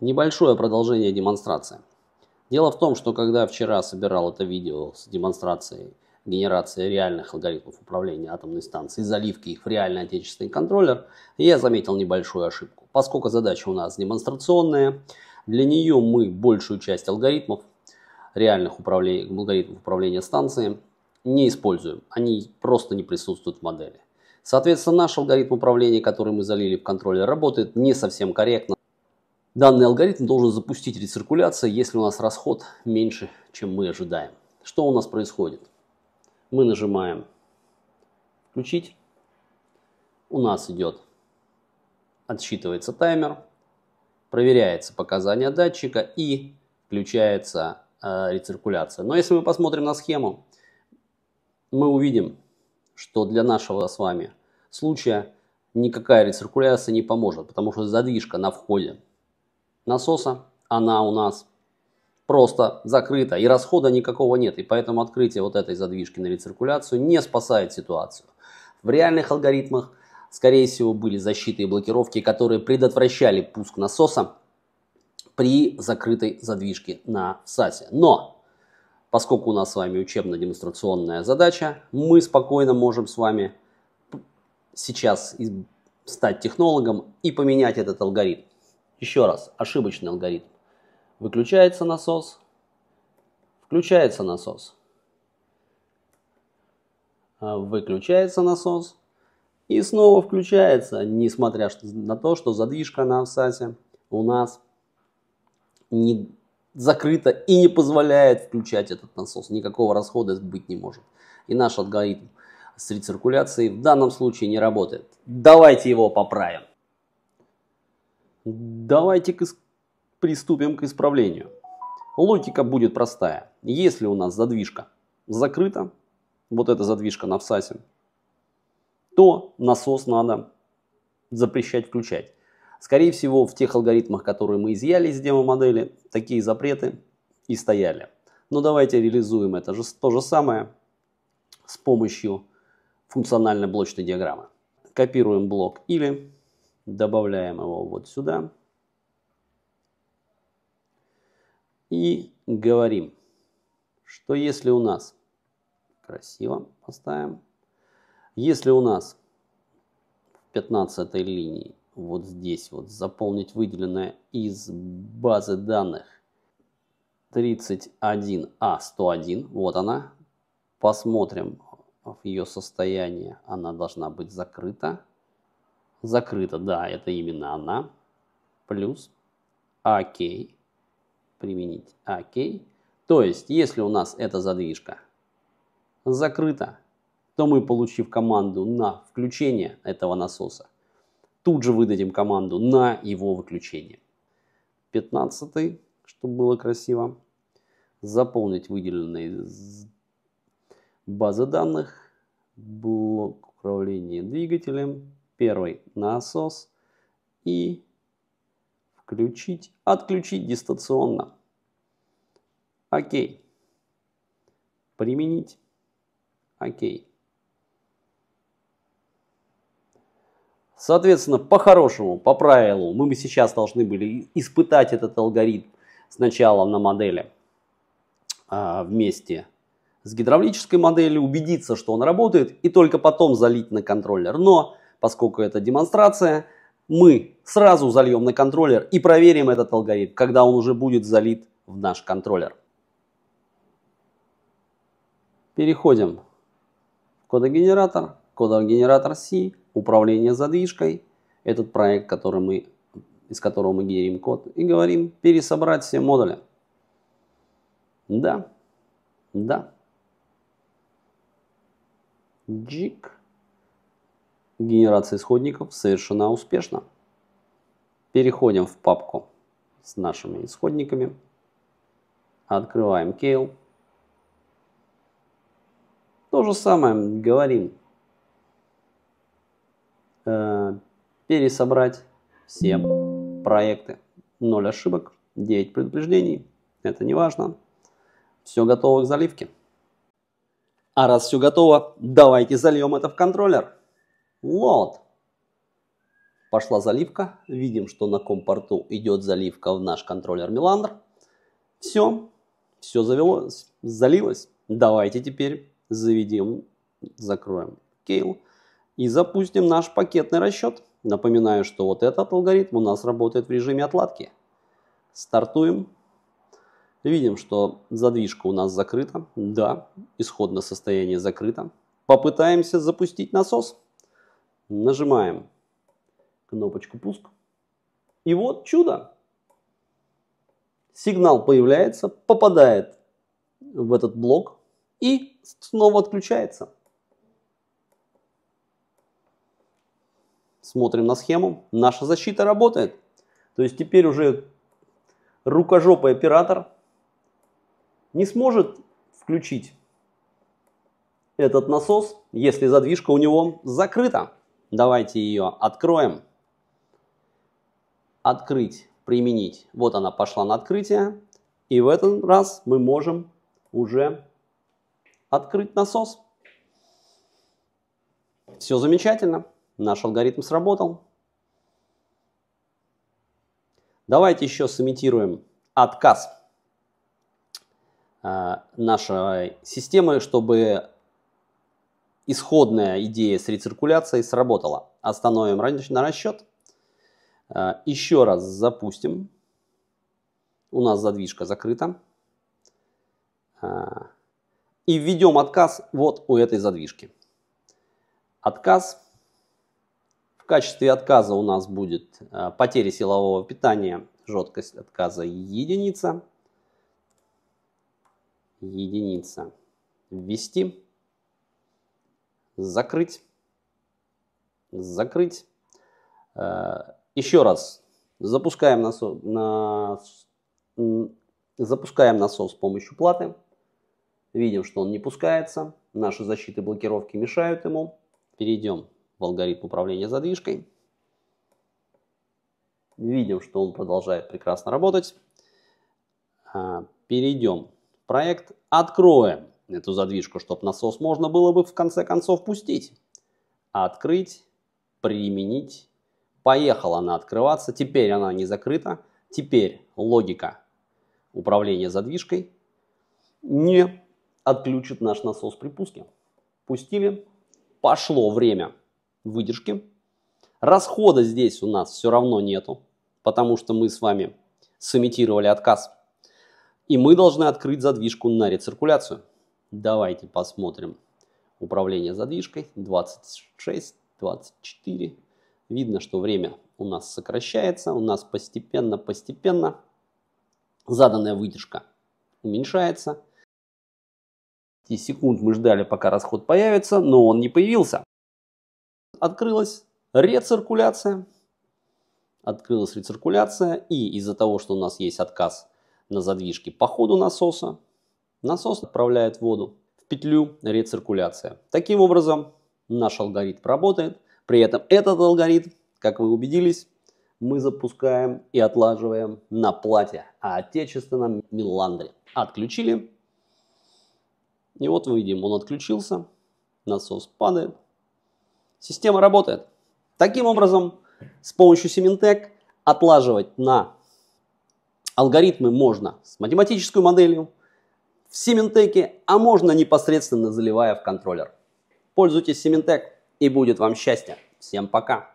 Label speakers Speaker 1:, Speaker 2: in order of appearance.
Speaker 1: Небольшое продолжение демонстрации. Дело в том, что когда вчера собирал это видео с демонстрацией генерации реальных алгоритмов управления атомной станцией, заливки их в реальный отечественный контроллер, я заметил небольшую ошибку. Поскольку задача у нас демонстрационная, для нее мы большую часть алгоритмов, реальных управления, алгоритмов управления станцией, не используем. Они просто не присутствуют в модели. Соответственно, наш алгоритм управления, который мы залили в контроллер, работает не совсем корректно. Данный алгоритм должен запустить рециркуляцию, если у нас расход меньше, чем мы ожидаем. Что у нас происходит? Мы нажимаем «Включить». У нас идет, отсчитывается таймер, проверяется показания датчика и включается э, рециркуляция. Но если мы посмотрим на схему, мы увидим, что для нашего с вами случая никакая рециркуляция не поможет, потому что задвижка на входе насоса, она у нас просто закрыта и расхода никакого нет. И поэтому открытие вот этой задвижки на рециркуляцию не спасает ситуацию. В реальных алгоритмах, скорее всего, были защиты и блокировки, которые предотвращали пуск насоса при закрытой задвижке на САСе. Но, поскольку у нас с вами учебно-демонстрационная задача, мы спокойно можем с вами сейчас стать технологом и поменять этот алгоритм. Еще раз, ошибочный алгоритм. Выключается насос, включается насос, а, выключается насос и снова включается, несмотря на то, что задвижка на всасе у нас не закрыта и не позволяет включать этот насос. Никакого расхода быть не может. И наш алгоритм с рециркуляцией в данном случае не работает. Давайте его поправим. Давайте приступим к исправлению. Логика будет простая. Если у нас задвижка закрыта, вот эта задвижка на всасе, то насос надо запрещать включать. Скорее всего, в тех алгоритмах, которые мы изъяли из демо-модели, такие запреты и стояли. Но давайте реализуем это же, то же самое с помощью функциональной блочной диаграммы. Копируем блок или Добавляем его вот сюда. И говорим, что если у нас, красиво поставим, если у нас в 15 линии вот здесь вот заполнить выделенное из базы данных 31А101, а вот она, посмотрим ее состояние, она должна быть закрыта закрыта. Да, это именно она. Плюс окей, Применить окей. То есть, если у нас эта задвижка закрыта, то мы, получив команду на включение этого насоса, тут же выдадим команду на его выключение. 15 чтобы было красиво. Заполнить выделенные базы данных. Блок управления двигателем первый насос и включить, отключить дистанционно. Окей. Применить. Окей. Соответственно, по-хорошему, по правилу, мы бы сейчас должны были испытать этот алгоритм сначала на модели а, вместе с гидравлической моделью, убедиться, что он работает, и только потом залить на контроллер. Но поскольку это демонстрация, мы сразу зальем на контроллер и проверим этот алгоритм, когда он уже будет залит в наш контроллер. Переходим в кодогенератор, кодогенератор C, управление задвижкой, этот проект, который мы, из которого мы генерим код, и говорим пересобрать все модули. Да, да. Джик генерация исходников совершена успешно. Переходим в папку с нашими исходниками. Открываем Kale. То же самое говорим. Э, пересобрать все проекты. 0 ошибок, 9 предупреждений. Это не важно. Все готово к заливке. А раз все готово, давайте зальем это в контроллер. Вот, Пошла заливка. Видим, что на компорту идет заливка в наш контроллер Миландр. Все. Все завелось, залилось. Давайте теперь заведем, закроем кейл и запустим наш пакетный расчет. Напоминаю, что вот этот алгоритм у нас работает в режиме отладки. Стартуем. Видим, что задвижка у нас закрыта. Да, исходное состояние закрыто. Попытаемся запустить насос. Нажимаем кнопочку пуск. И вот чудо. Сигнал появляется, попадает в этот блок и снова отключается. Смотрим на схему. Наша защита работает. То есть теперь уже рукожопый оператор не сможет включить этот насос, если задвижка у него закрыта. Давайте ее откроем. Открыть, применить. Вот она пошла на открытие. И в этот раз мы можем уже открыть насос. Все замечательно. Наш алгоритм сработал. Давайте еще сымитируем отказ э, нашей системы, чтобы исходная идея с рециркуляцией сработала. Остановим на расчет. Э, Еще раз запустим. У нас задвижка закрыта. Э, и введем отказ вот у этой задвижки. Отказ. В качестве отказа у нас будет э, потеря силового питания, жесткость отказа единица. Единица. Ввести закрыть, закрыть. Э, еще раз, запускаем насос, на, запускаем насос с помощью платы, видим, что он не пускается, наши защиты блокировки мешают ему. Перейдем в алгоритм управления задвижкой. Видим, что он продолжает прекрасно работать. Э, перейдем в проект, откроем эту задвижку, чтобы насос можно было бы в конце концов пустить. Открыть, применить. Поехала она открываться, теперь она не закрыта. Теперь логика управления задвижкой не отключит наш насос при пуске. Пустили, пошло время выдержки. Расхода здесь у нас все равно нету, потому что мы с вами сымитировали отказ. И мы должны открыть задвижку на рециркуляцию. Давайте посмотрим управление задвижкой 26, 24. Видно, что время у нас сокращается, у нас постепенно-постепенно заданная вытяжка уменьшается. 10 секунд мы ждали, пока расход появится, но он не появился. Открылась рециркуляция. Открылась рециркуляция, и из-за того, что у нас есть отказ на задвижке по ходу насоса, Насос отправляет воду в петлю рециркуляция. Таким образом, наш алгоритм работает. При этом этот алгоритм, как вы убедились, мы запускаем и отлаживаем на плате, а отечественном Миландре. Отключили. И вот мы видим, он отключился, насос падает. Система работает. Таким образом, с помощью Сементек отлаживать на алгоритмы можно с математической моделью, в Symantec, а можно непосредственно заливая в контроллер. Пользуйтесь Symantec и будет вам счастье. Всем пока!